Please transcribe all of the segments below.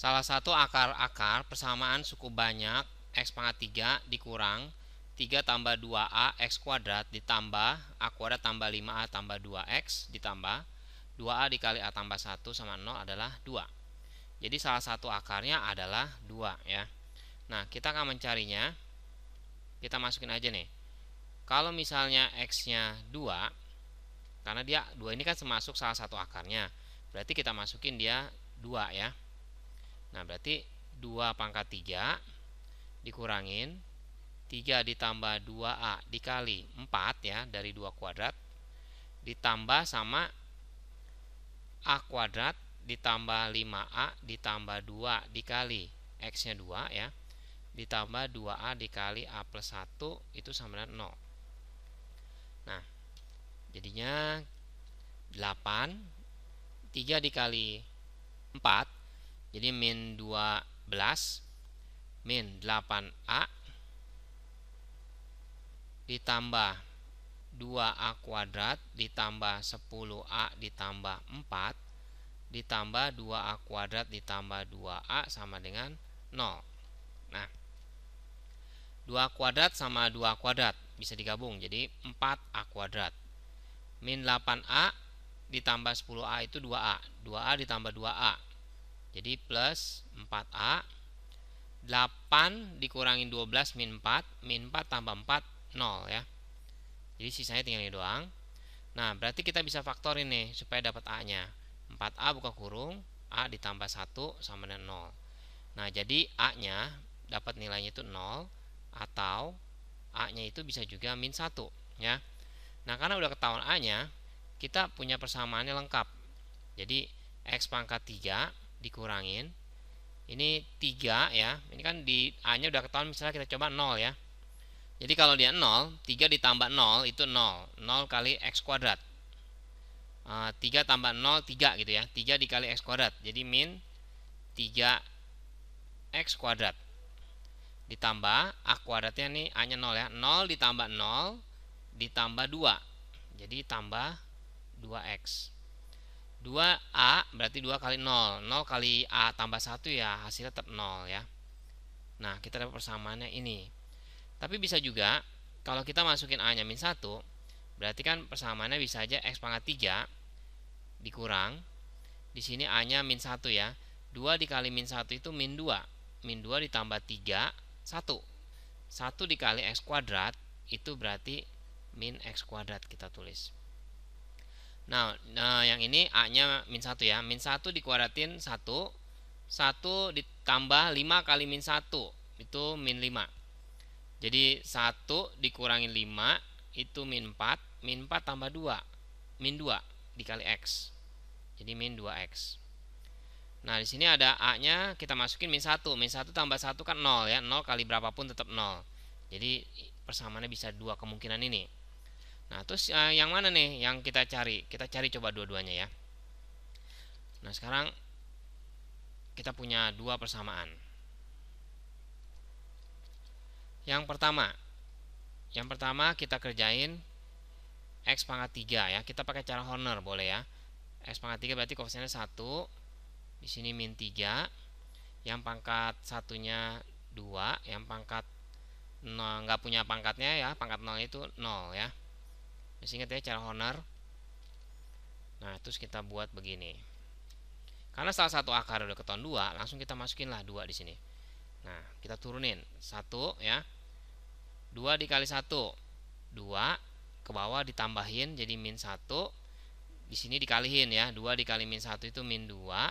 Salah satu akar-akar persamaan suku banyak x pangkat 3 dikurang 3 tambah 2a x kuadrat ditambah a kuadrat tambah 5a tambah 2x ditambah 2a dikali a tambah 1 sama 0 adalah 2. Jadi salah satu akarnya adalah 2 ya. Nah, kita akan mencarinya. Kita masukin aja nih. Kalau misalnya x-nya 2 karena dia 2 ini kan termasuk salah satu akarnya. Berarti kita masukin dia 2 ya. Nah, berarti 2 pangkat 3 dikurangin 3 ditambah 2A dikali 4 ya dari 2 kuadrat ditambah sama A kuadrat ditambah 5A ditambah 2 dikali X-nya 2 ya ditambah 2A dikali A plus 1 itu sama dengan 0 nah jadinya 8 3 dikali 4 jadi min 12 min 8A ditambah 2A kuadrat ditambah 10A ditambah 4 ditambah 2A kuadrat ditambah 2A sama dengan 0. Nah, 2 kuadrat sama 2 kuadrat bisa digabung jadi 4A kuadrat. Min 8A ditambah 10A itu 2A. 2A ditambah 2A jadi plus 4A 8 dikurangi 12 min 4 Min 4 tambah 4 0 ya Jadi sisanya tinggal ini doang Nah berarti kita bisa faktor ini Supaya dapat A nya 4A buka kurung A ditambah 1 sama dengan 0 Nah jadi A nya dapat nilainya itu 0 Atau A nya itu bisa juga min 1 ya Nah karena udah ketahuan A nya Kita punya persamaannya lengkap Jadi X pangkat 3 dikurangin ini 3 ya ini kan di A nya udah ketahuan misalnya kita coba 0 ya jadi kalau dia 0 3 ditambah 0 itu 0 0 kali X kuadrat uh, 3 tambah 0 3 gitu ya 3 dikali X kuadrat jadi min 3 X kuadrat ditambah A kuadratnya nih A nya 0 ya 0 ditambah 0 ditambah 2 jadi tambah 2X 2A berarti 2 kali 0. 0 kali A tambah 1 ya hasilnya tetap 0 ya. Nah, kita dapat persamaannya ini. Tapi bisa juga kalau kita masukin A-nya min 1, berarti kan persamaannya bisa aja X pangkat 3 dikurang. Di sini A-nya min 1 ya. 2 dikali min 1 itu min 2. Min 2 ditambah 3, 1. 1 dikali X kuadrat itu berarti min X kuadrat kita tulis. Nah, nah yang ini A-nya min 1 ya. Min 1 dikuadratin 1. 1 ditambah 5 kali min 1. Itu min 5. Jadi 1 dikurangi 5 itu min 4. Min 4 tambah 2. Min 2 dikali X. Jadi min 2X. Nah, di sini ada A-nya kita masukin min 1. Min 1 tambah 1 kan 0 ya. 0 kali berapapun tetap 0. Jadi persamaannya bisa dua kemungkinan ini. Nah, terus uh, yang mana nih yang kita cari? Kita cari coba dua-duanya ya. Nah, sekarang kita punya dua persamaan. Yang pertama, yang pertama kita kerjain X pangkat 3 ya. Kita pakai cara Horner boleh ya. X pangkat 3 berarti koefisiennya 1. Di sini min 3. Yang pangkat satunya 2. Yang pangkat nggak punya pangkatnya ya. Pangkat 0 itu 0 ya masih ingat ya cara honor nah terus kita buat begini karena salah satu akar udah keton dua langsung kita masukin lah dua di sini nah kita turunin satu ya dua dikali satu dua ke bawah ditambahin jadi min satu di sini dikalihin ya dua dikali min satu itu min dua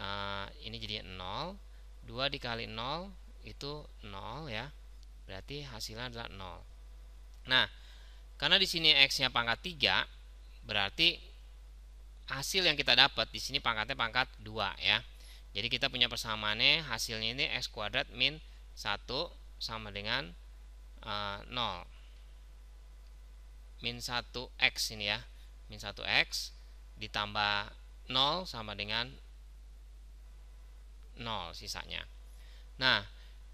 ah, ini jadi nol. Dua dikali nol itu nol ya berarti hasilnya adalah nol. nah karena di sini X-nya pangkat 3, berarti hasil yang kita dapat di sini pangkatnya pangkat 2 ya. Jadi kita punya persamaannya hasilnya ini X kuadrat min 1 sama dengan uh, eh, 0. Min 1 X ini ya. Min 1 X ditambah 0 sama dengan 0 sisanya. Nah,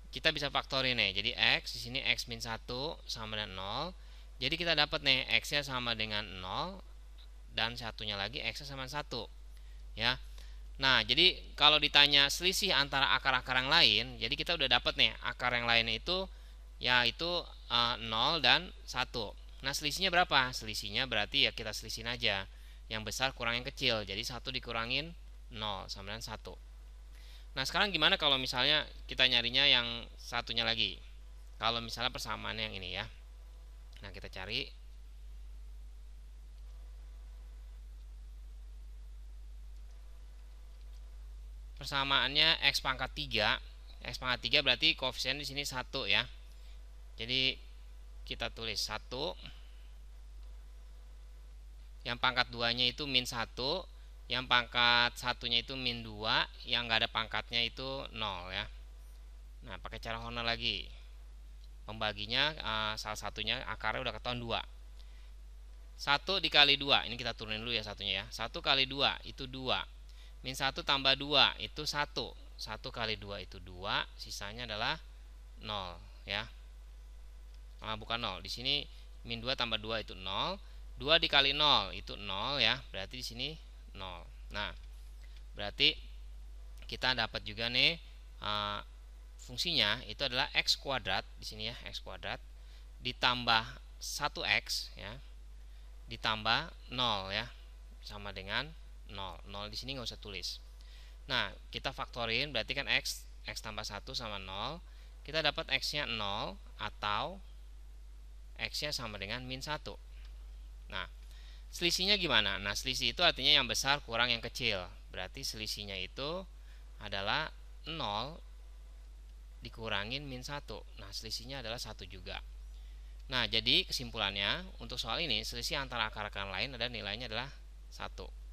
kita bisa faktorin nih. Jadi X di sini X min 1 sama dengan 0 jadi kita dapat nih x-nya sama dengan 0 dan satunya lagi x-nya sama 1. Ya. Nah, jadi kalau ditanya selisih antara akar-akar yang lain, jadi kita udah dapat nih akar yang lain itu yaitu e, eh, 0 dan 1. Nah, selisihnya berapa? Selisihnya berarti ya kita selisihin aja. Yang besar kurang yang kecil. Jadi satu dikurangin 0 sama dengan 1. Nah, sekarang gimana kalau misalnya kita nyarinya yang satunya lagi? Kalau misalnya persamaan yang ini ya. Nah, kita cari. Persamaannya X pangkat 3. X pangkat 3 berarti koefisien di sini 1 ya. Jadi kita tulis 1. Yang pangkat 2-nya itu min 1. Yang pangkat satunya itu min 2. Yang gak ada pangkatnya itu 0 ya. Nah, pakai cara honor lagi pembaginya uh, salah satunya akarnya udah ketahuan dua satu dikali dua ini kita turunin dulu ya satunya ya satu kali dua itu dua min satu tambah dua itu satu satu kali dua itu dua sisanya adalah nol ya ah, bukan nol di sini min dua tambah dua itu nol dua dikali nol itu nol ya berarti di sini nol nah berarti kita dapat juga nih uh, fungsinya itu adalah x kuadrat di sini ya x kuadrat ditambah 1x ya ditambah 0 ya sama dengan 0 0 di sini nggak usah tulis nah kita faktorin berarti kan x x tambah 1 sama 0 kita dapat x nya 0 atau x nya sama dengan min 1 nah selisihnya gimana nah selisih itu artinya yang besar kurang yang kecil berarti selisihnya itu adalah 0 dikurangin min 1 nah selisihnya adalah satu juga nah jadi kesimpulannya untuk soal ini selisih antara akar-akar lain ada nilainya adalah satu